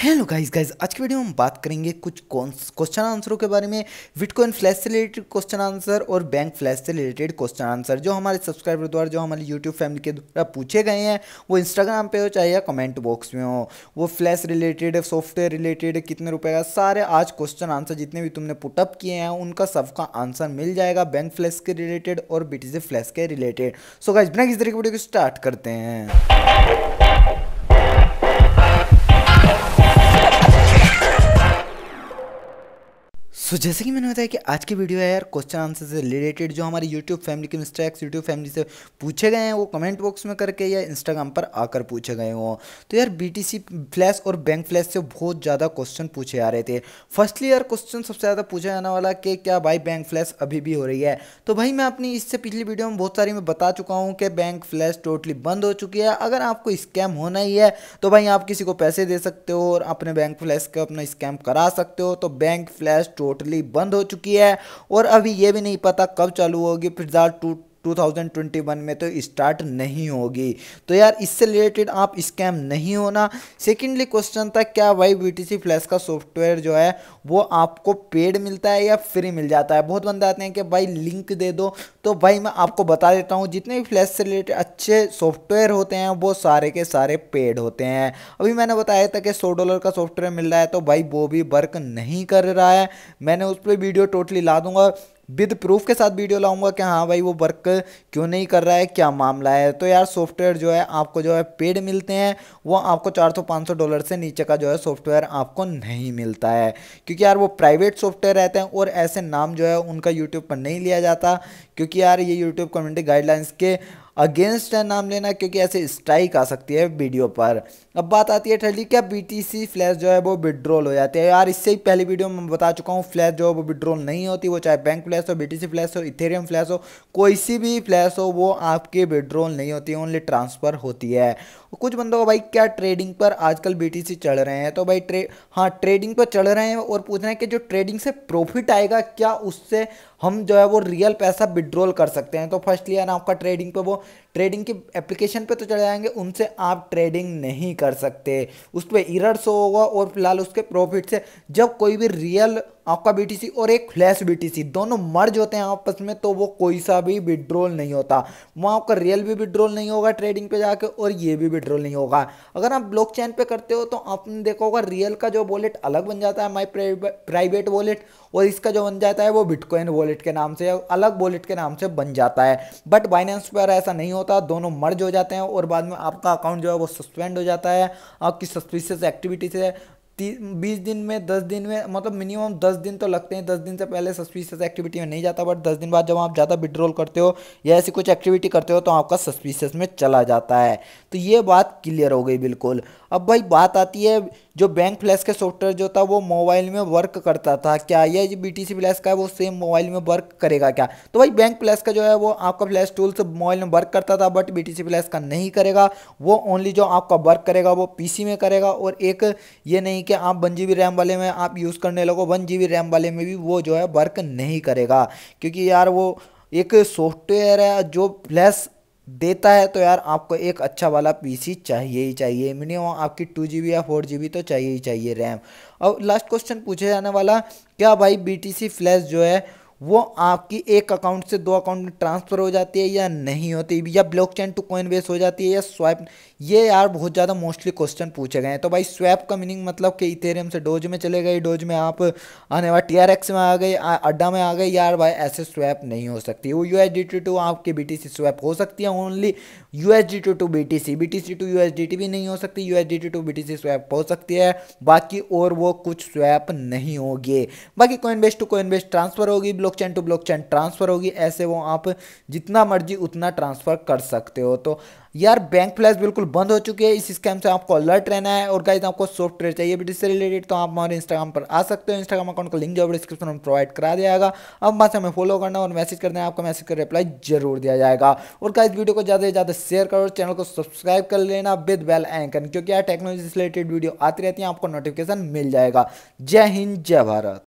hello guys guys आज की video में हम बात करेंगे कुछ क्वेश्चन आंसरों के बारे में बिटकॉइन फ्लैश से रिलेटेड क्वेश्चन आंसर और बैंक फ्लैश से रिलेटेड क्वेश्चन आंसर जो हमारे सब्सक्राइबर द्वारा जो हमारी यूट्यूब फैमिली के द्वारा पूछे गए हैं वो इंस्टाग्राम पे हो चाहे या कमेंट बॉक्स में हो वो फ्लैश रिलेटेड सॉफ्टवेयर रिलेटेड कितने रुपये का सारे आज क्वेश्चन आंसर जितने भी तुमने पुटअप किए हैं उनका सबका आंसर मिल जाएगा बैंक फ्लैश के रिलेटेड और बी फ्लैश के रिलेटेड सो गाइज बिना किस तरह की वीडियो को स्टार्ट करते हैं सो so, जैसे कि मैंने बताया कि आज की वीडियो है यार क्वेश्चन आंसर से रिलेटेड जो हमारी यूट्यूब फैमिली के मिस्टेक्स यूट्यूब फैमिली से पूछे गए हैं वो कमेंट बॉक्स में करके या इंस्टाग्राम पर आकर पूछे गए हों तो यार बीटीसी फ्लैश और बैंक फ्लैश से बहुत ज़्यादा क्वेश्चन पूछे आ रहे थे फर्स्टली यार क्वेश्चन सबसे ज़्यादा पूछा जाने वाला कि क्या भाई बैंक फ्लैश अभी भी हो रही है तो भाई मैं अपनी इससे पिछली वीडियो में बहुत सारी मैं बता चुका हूँ कि बैंक फ्लैश टोटली बंद हो चुकी है अगर आपको स्कैम होना ही है तो भाई आप किसी को पैसे दे सकते हो और अपने बैंक फ्लैश का अपना स्कैम करा सकते हो तो बैंक फ्लैश टोट टोटली बंद हो चुकी है और अभी ये भी नहीं पता कब चालू होगी फिलहाल टूट 2021 में तो स्टार्ट नहीं होगी तो यार इससे रिलेटेड आप स्कैम नहीं होना सेकेंडली क्वेश्चन था क्या वाई बी फ्लैश का सॉफ्टवेयर जो है वो आपको पेड मिलता है या फ्री मिल जाता है बहुत बंदे आते हैं कि भाई लिंक दे दो तो भाई मैं आपको बता देता हूँ जितने भी फ्लैश से रिलेटेड अच्छे सॉफ्टवेयर होते हैं वो सारे के सारे पेड होते हैं अभी मैंने बताया था कि सौ डॉलर का सॉफ्टवेयर मिल रहा है तो भाई वो भी वर्क नहीं कर रहा है मैंने उस पर वीडियो टोटली ला दूंगा विद प्रूफ के साथ वीडियो लाऊंगा कि हाँ भाई वो वर्क क्यों नहीं कर रहा है क्या मामला है तो यार सॉफ्टवेयर जो है आपको जो है पेड मिलते हैं वो आपको चार सौ पाँच सौ डॉलर से नीचे का जो है सॉफ्टवेयर आपको नहीं मिलता है क्योंकि यार वो प्राइवेट सॉफ्टवेयर रहते हैं और ऐसे नाम जो है उनका यूट्यूब पर नहीं लिया जाता क्योंकि यार ये यूट्यूब कम्युनिटी गाइडलाइंस के अगेंस्ट है नाम लेना क्योंकि ऐसे स्ट्राइक आ सकती है वीडियो पर अब बात आती है ठहरी क्या बी टी सी फ्लैश जो है वो विड्रॉल हो जाती है यार इससे ही पहले वीडियो में बता चुका हूँ फ्लैश जो है वो विड्रॉल नहीं होती वो चाहे बैंक फ्लैश हो बी टी सी फ्लैश हो इथेरियम फ्लैश हो कोई सी भी फ्लैश हो वो आपकी विड्रॉल नहीं होती है ओनली ट्रांसफ़र होती है कुछ बंदों को भाई क्या ट्रेडिंग पर आजकल बी टी सी चढ़ रहे हैं तो भाई ट्रे हाँ ट्रेडिंग पर चढ़ रहे हैं और पूछ रहे हैं कि जो ट्रेडिंग से प्रॉफिट आएगा क्या उससे हम जो है वो रियल पैसा विड्रॉल कर सकते हैं तो फर्स्ट लिया ना आपका ट्रेडिंग पे वो ट्रेडिंग की एप्लीकेशन पे तो चले जाएंगे उनसे आप ट्रेडिंग नहीं कर सकते उस पर इरर शो होगा और फिलहाल उसके प्रॉफिट से जब कोई भी रियल आपका बीटीसी और एक फ्लैश बीटीसी दोनों मर्ज होते हैं आपस में तो वो कोई सा भी विड्रॉल नहीं होता वहाँ आपका रियल भी विड्रॉल नहीं होगा ट्रेडिंग पे जाके और ये भी विड्रॉल नहीं होगा अगर आप ब्लॉकचेन पे करते हो तो आपने देखा होगा रियल का जो वॉलेट अलग बन जाता है माई प्राइवेट वॉलेट और इसका जो बन जाता है वो बिटकॉइन वॉलेट वॉलेट के नाम से अलग वॉलेट के नाम से बन जाता है बट बाइनेंस पर ऐसा नहीं होता दोनों मर्ज हो जाते हैं और बाद में आपका अकाउंट जो है वो सस्पेंड हो जाता है आपकी सस्पिशियस एक्टिविटी से बीस दिन में दस दिन में मतलब मिनिमम दस दिन तो लगते हैं दस दिन से पहले सस्पिशियस एक्टिविटी में नहीं जाता बट दस दिन बाद जब आप ज़्यादा विड्रोल करते हो या ऐसी कुछ एक्टिविटी करते हो तो आपका सस्पिशियस में चला जाता है तो ये बात क्लियर हो गई बिल्कुल अब भाई बात आती है जो बैंक फ्लैश के सॉफ्टवेयर जो था वो मोबाइल में वर्क करता था क्या ये जो बी टी सी फ्लैश का है वो सेम मोबाइल में वर्क करेगा क्या तो भाई बैंक फ्लैश का जो है वो आपका फ्लैश टूल्स मोबाइल में वर्क करता था बट बी टी फ्लैश का नहीं करेगा वो ओनली जो आपका वर्क करेगा वो पी सी में करेगा और एक ये नहीं ठीक है आप वन जी रैम वाले में आप यूज़ करने लगो वन जी रैम वाले में भी वो जो है वर्क नहीं करेगा क्योंकि यार वो एक सॉफ्टवेयर है जो फ्लैश देता है तो यार आपको एक अच्छा वाला पीसी चाहिए ही चाहिए मिनिमम आपकी टू जी या फोर जी तो चाहिए ही चाहिए रैम और लास्ट क्वेश्चन पूछे जाने वाला क्या भाई बीटीसी फ्लैश जो है वो आपकी एक अकाउंट से दो अकाउंट में ट्रांसफ़र हो जाती है या नहीं होती या blockchain to coin base हो जाती है या स्वैप ये यार बहुत ज़्यादा मोस्टली क्वेश्चन पूछे गए हैं तो भाई स्वैप का मीनिंग मतलब कि इथेरियम से डोज में चले गए डोज में आप आने वाले टी में आ गए अड्डा में आ गए यार भाई ऐसे स्वैप नहीं हो सकती वो यू एस आपकी बी स्वैप हो सकती है only U S D to to B T C B T C to U S D T भी नहीं हो सकती U S D T to B T C swap हो सकती है बाकी और वो कुछ स्वैप नहीं होगी बाकी coin base to coin base transfer होगी block blockchain to blockchain transfer होगी ऐसे वो आप जितना मर्जी उतना ट्रांसफ़र कर सकते हो तो यार बैंक फ्लैश बिल्कुल बंद हो चुकी है इस स्कैम से आपको अलर्ट रहना है और गाइज आपको सॉफ्टवेयर चाहिए बट इससे रिलेटेड तो आप हमारे इंस्टाग्राम पर आ सकते हो इंस्टाग्राम अकाउंट का लिंक जो डिस्क्रिप्शन में प्रोवाइड करा दिया जाएगा अब वहाँ से हमें फॉलो करना और मैसेज करना है आपका मैसेज का रिप्लाई जरूर दिया जाएगा और गाइज वीडियो को ज़्यादा से ज़्यादा शेयर करो चैनल को सब्सक्राइब कर लेना विद बेल एंकन क्योंकि यार टेक्नोलॉजी से रिलेटेड वीडियो आती रहती है आपको नोटिफिकेशन मिल जाएगा जय हिंद जय भारत